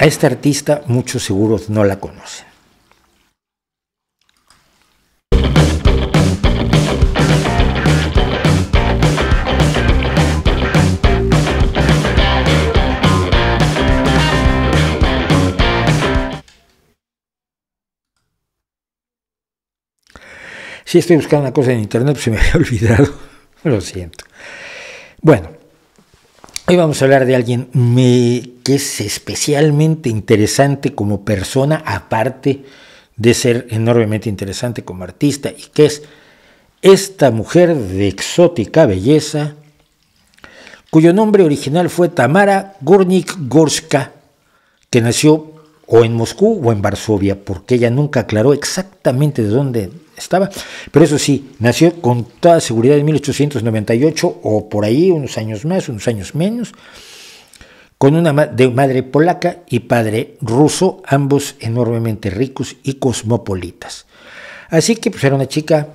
A esta artista muchos seguros no la conocen. Si estoy buscando una cosa en internet, pues se me había olvidado. Lo siento. Bueno, Hoy vamos a hablar de alguien que es especialmente interesante como persona, aparte de ser enormemente interesante como artista, y que es esta mujer de exótica belleza, cuyo nombre original fue Tamara Gornik Gorska, que nació o en Moscú o en Varsovia, porque ella nunca aclaró exactamente de dónde estaba. Pero eso sí, nació con toda seguridad en 1898 o por ahí, unos años más, unos años menos, con una de madre polaca y padre ruso, ambos enormemente ricos y cosmopolitas. Así que pues, era una chica,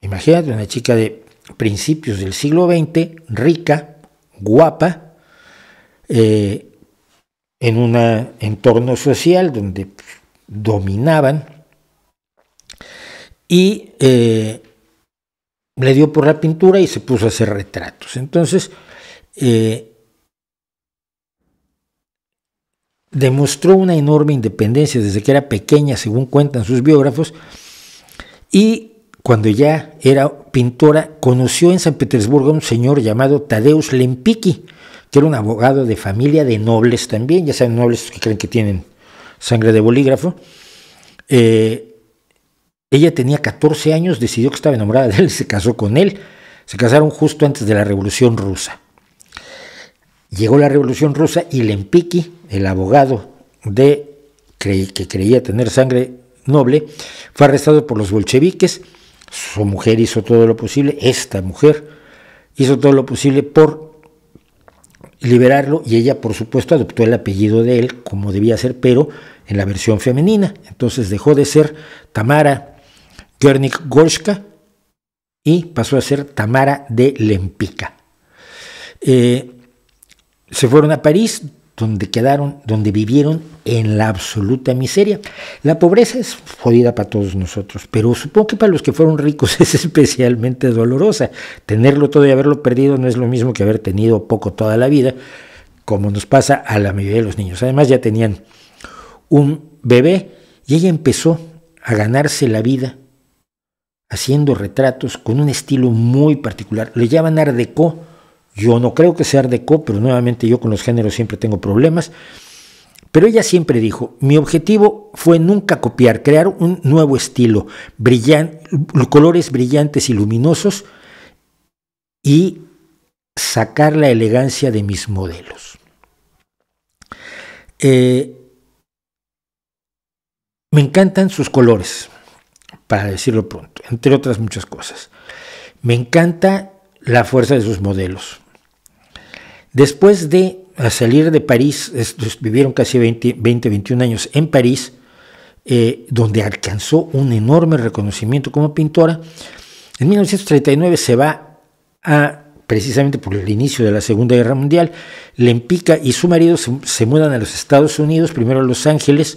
imagínate, una chica de principios del siglo XX, rica, guapa, eh, en un entorno social donde dominaban y eh, le dio por la pintura y se puso a hacer retratos. Entonces, eh, demostró una enorme independencia desde que era pequeña, según cuentan sus biógrafos, y cuando ya era pintora, conoció en San Petersburgo a un señor llamado Tadeusz Lempiki que era un abogado de familia de nobles también, ya saben, nobles que creen que tienen sangre de bolígrafo. Eh, ella tenía 14 años, decidió que estaba enamorada de él se casó con él. Se casaron justo antes de la Revolución Rusa. Llegó la Revolución Rusa y Lempiki el abogado de que creía tener sangre noble, fue arrestado por los bolcheviques. Su mujer hizo todo lo posible, esta mujer hizo todo lo posible por liberarlo y ella por supuesto adoptó el apellido de él como debía ser, pero en la versión femenina. Entonces dejó de ser Tamara kernik Gorska y pasó a ser Tamara de Lempica. Eh, se fueron a París, donde quedaron, donde vivieron en la absoluta miseria. La pobreza es jodida para todos nosotros, pero supongo que para los que fueron ricos es especialmente dolorosa. Tenerlo todo y haberlo perdido no es lo mismo que haber tenido poco toda la vida, como nos pasa a la mayoría de los niños. Además ya tenían un bebé y ella empezó a ganarse la vida haciendo retratos con un estilo muy particular. Le llaman ardeco. Yo no creo que sea Art pero nuevamente yo con los géneros siempre tengo problemas. Pero ella siempre dijo, mi objetivo fue nunca copiar, crear un nuevo estilo, colores brillantes y luminosos y sacar la elegancia de mis modelos. Eh, me encantan sus colores, para decirlo pronto, entre otras muchas cosas. Me encanta la fuerza de sus modelos. Después de salir de París, vivieron casi 20, 20 21 años en París, eh, donde alcanzó un enorme reconocimiento como pintora. En 1939 se va a, precisamente por el inicio de la Segunda Guerra Mundial, Lempica y su marido se mudan a los Estados Unidos, primero a Los Ángeles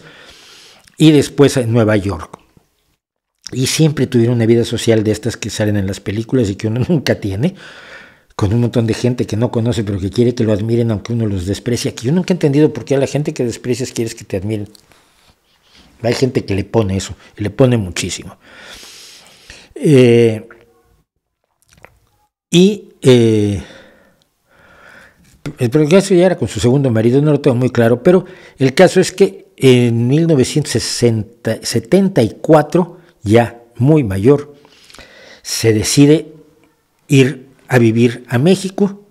y después a Nueva York. Y siempre tuvieron una vida social de estas que salen en las películas y que uno nunca tiene con un montón de gente que no conoce, pero que quiere que lo admiren aunque uno los desprecia. Que yo nunca he entendido por qué a la gente que desprecias quieres que te admiren. Hay gente que le pone eso, le pone muchísimo. Eh, y eh, el caso ya era con su segundo marido, no lo tengo muy claro, pero el caso es que en 1974, ya muy mayor, se decide ir a vivir a México,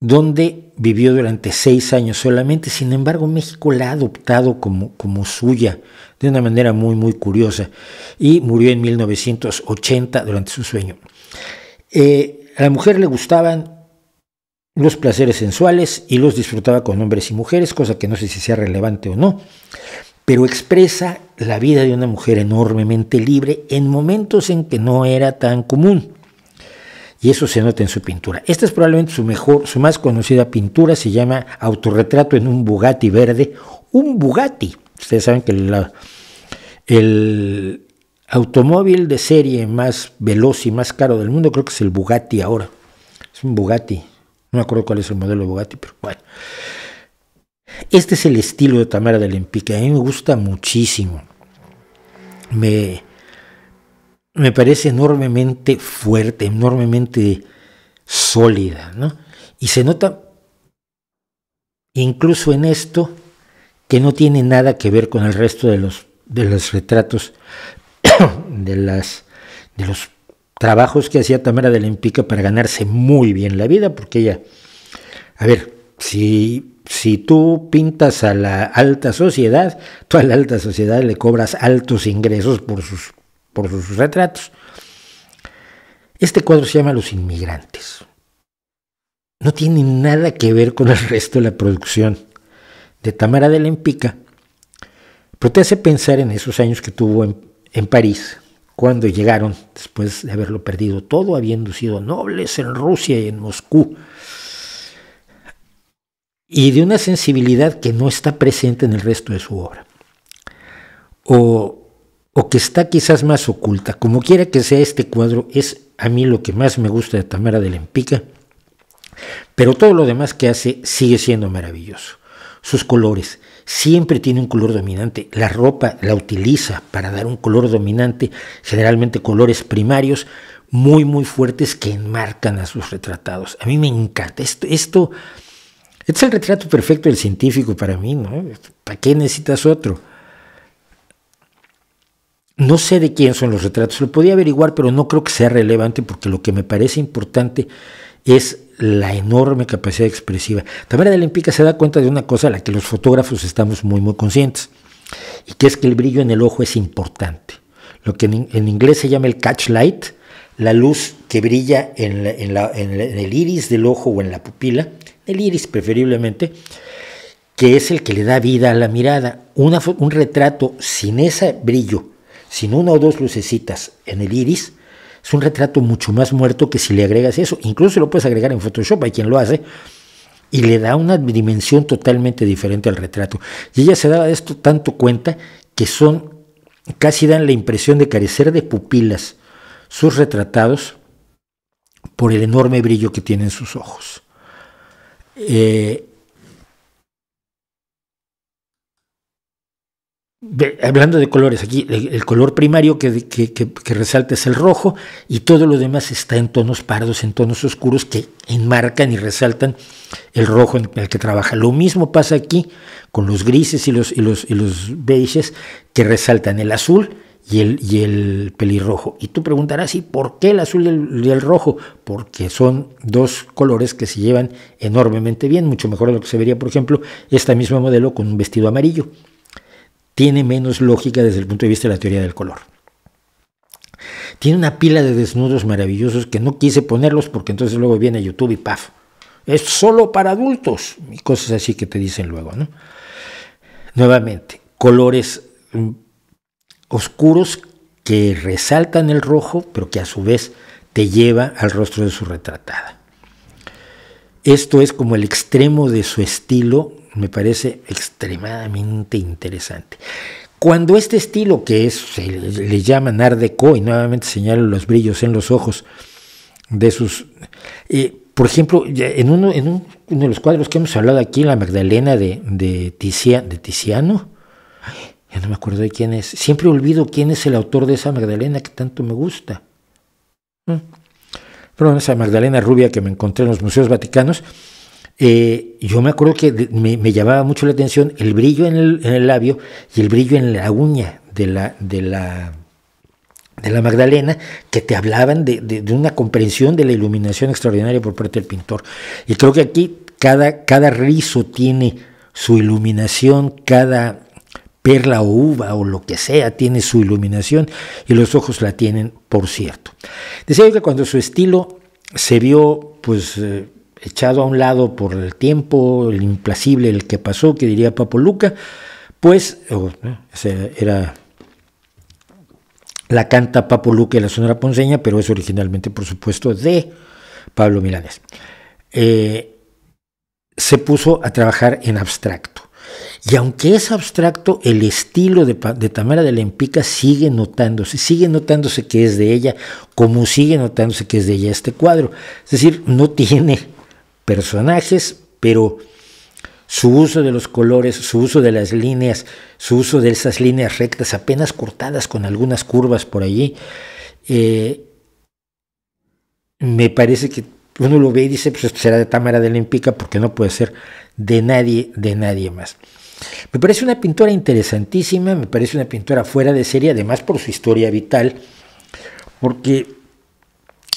donde vivió durante seis años solamente. Sin embargo, México la ha adoptado como, como suya de una manera muy, muy curiosa y murió en 1980 durante su sueño. Eh, a la mujer le gustaban los placeres sensuales y los disfrutaba con hombres y mujeres, cosa que no sé si sea relevante o no, pero expresa la vida de una mujer enormemente libre en momentos en que no era tan común y eso se nota en su pintura. Esta es probablemente su mejor, su más conocida pintura, se llama Autorretrato en un Bugatti verde, un Bugatti. Ustedes saben que el automóvil de serie más veloz y más caro del mundo creo que es el Bugatti ahora. Es un Bugatti. No me acuerdo cuál es el modelo de Bugatti, pero bueno. Este es el estilo de Tamara de Lempicka. A mí me gusta muchísimo. Me, me parece enormemente fuerte, enormemente sólida, ¿no? Y se nota incluso en esto que no tiene nada que ver con el resto de los, de los retratos, de, las, de los trabajos que hacía Tamara de la para ganarse muy bien la vida, porque ella, a ver, si, si tú pintas a la alta sociedad, tú a la alta sociedad le cobras altos ingresos por sus por sus retratos. Este cuadro se llama Los inmigrantes. No tiene nada que ver con el resto de la producción de Tamara de Lempicka. pero te hace pensar en esos años que tuvo en, en París, cuando llegaron, después de haberlo perdido todo, habiendo sido nobles en Rusia y en Moscú, y de una sensibilidad que no está presente en el resto de su obra. O o que está quizás más oculta. Como quiera que sea este cuadro, es a mí lo que más me gusta de Tamara de Lempica, pero todo lo demás que hace sigue siendo maravilloso. Sus colores, siempre tiene un color dominante. La ropa la utiliza para dar un color dominante, generalmente colores primarios muy, muy fuertes que enmarcan a sus retratados. A mí me encanta. Esto, esto, este es el retrato perfecto del científico para mí, ¿no? ¿Para qué necesitas otro? No sé de quién son los retratos, lo podía averiguar, pero no creo que sea relevante porque lo que me parece importante es la enorme capacidad expresiva. Tamara de la se da cuenta de una cosa a la que los fotógrafos estamos muy, muy conscientes, y que es que el brillo en el ojo es importante. Lo que en, inglés se llama el catch light, la luz que brilla en, el iris del ojo o en la pupila, el iris preferiblemente, que es el que le da vida a la mirada. un retrato sin ese brillo sin una o dos lucecitas en el iris, es un retrato mucho más muerto que si le agregas eso. Incluso lo puedes agregar en Photoshop, hay quien lo hace, y le da una dimensión totalmente diferente al retrato. Y ella se daba de esto tanto cuenta que son, casi dan la impresión de carecer de pupilas sus retratados por el enorme brillo que tienen sus ojos. Eh, hablando de colores, aquí el, color primario que, resalta es el rojo y todo lo demás está en tonos pardos, en tonos oscuros que enmarcan y resaltan el rojo en el que trabaja. Lo mismo pasa aquí con los grises y los, y los, y los beiges que resaltan el azul y el, y el pelirrojo. Y tú preguntarás, ¿y por qué el azul y el, y el, rojo? Porque son dos colores que se llevan enormemente bien, mucho mejor de lo que se vería, por ejemplo, esta misma modelo con un vestido amarillo tiene menos lógica desde el punto de vista de la teoría del color. Tiene una pila de desnudos maravillosos que no quise ponerlos porque entonces luego viene YouTube y paf. Es solo para adultos y cosas así que te dicen luego, ¿no? Nuevamente, colores mm, oscuros que resaltan el rojo, pero que a su vez te lleva al rostro de su retratada. Esto es como el extremo de su estilo, me parece extremadamente interesante. Cuando este estilo, que es, le llaman Nardeco y nuevamente señalo los brillos en los ojos de sus. Eh, por ejemplo, en uno, de los cuadros que hemos hablado aquí, La Magdalena de, de, Tiziano, ya no me acuerdo de quién es. Siempre olvido quién es el autor de esa Magdalena que tanto me gusta. Mm perdón, esa Magdalena Rubia que me encontré en los museos vaticanos, eh, yo me acuerdo que me, llamaba mucho la atención el brillo en el, en el, labio y el brillo en la uña de la, de la, de la Magdalena, que te hablaban de, una comprensión de la iluminación extraordinaria por parte del pintor. Y creo que aquí cada, cada rizo tiene su iluminación, cada, Verla o uva o lo que sea tiene su iluminación y los ojos la tienen, por cierto. Decía que cuando su estilo se vio pues eh, echado a un lado por el tiempo, el implacible, el que pasó, que diría Papo Luca, pues era la canta Papo Luca y la Sonora Ponceña, pero es originalmente, por supuesto, de Pablo Milanes. Eh, se puso a trabajar en abstracto. Y aunque es abstracto, el estilo de, Tamara de la sigue notándose, sigue notándose que es de ella, como sigue notándose que es de ella este cuadro. Es decir, no tiene personajes, pero su uso de los colores, su uso de las líneas, su uso de esas líneas rectas apenas cortadas con algunas curvas por allí, eh, me parece que uno lo ve y dice, pues esto será de Tamara de Lempicka, porque no puede ser de nadie, de nadie más. Me parece una pintura interesantísima, me parece una pintura fuera de serie, además por su historia vital, porque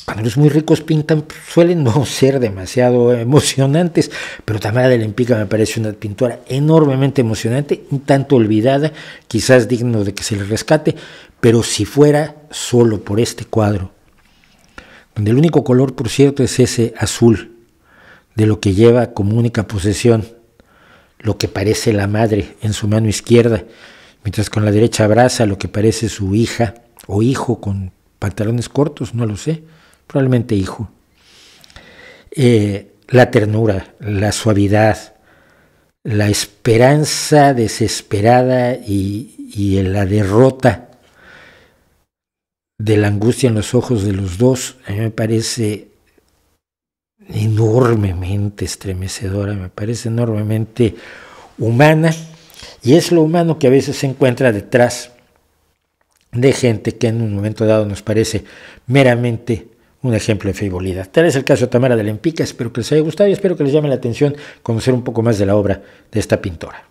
cuando los muy ricos pintan pues, suelen no ser demasiado emocionantes, pero Tamara de Lempicka me parece una pintura enormemente emocionante, un tanto olvidada, quizás digno de que se le rescate, pero si fuera solo por este cuadro el único color, por cierto, es ese azul, de lo que lleva como única posesión lo que parece la madre en su mano izquierda, mientras con la derecha abraza lo que parece su hija o hijo con pantalones cortos, no lo sé, probablemente hijo. Eh, la ternura, la suavidad, la esperanza desesperada y la derrota de la angustia en los ojos de los dos, a mí me parece enormemente estremecedora, me parece enormemente humana, y es lo humano que a veces se encuentra detrás de gente que en un momento dado nos parece meramente un ejemplo de frivolidad. Tal es el caso de Tamara de Lempica, espero que les haya gustado y espero que les llame la atención conocer un poco más de la obra de esta pintora.